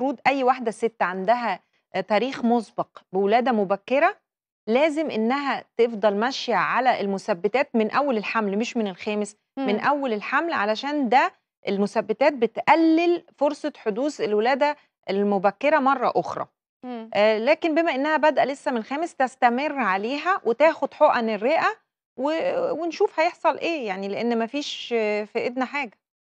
المفروض اي واحده ست عندها آه، تاريخ مسبق بولاده مبكره لازم انها تفضل ماشيه على المثبتات من اول الحمل مش من الخامس من اول الحمل علشان ده المثبتات بتقلل فرصه حدوث الولاده المبكره مره اخرى آه لكن بما انها بادئه لسه من الخامس تستمر عليها وتاخد حقن الرئه و... ونشوف هيحصل ايه يعني لان مفيش في ايدنا حاجه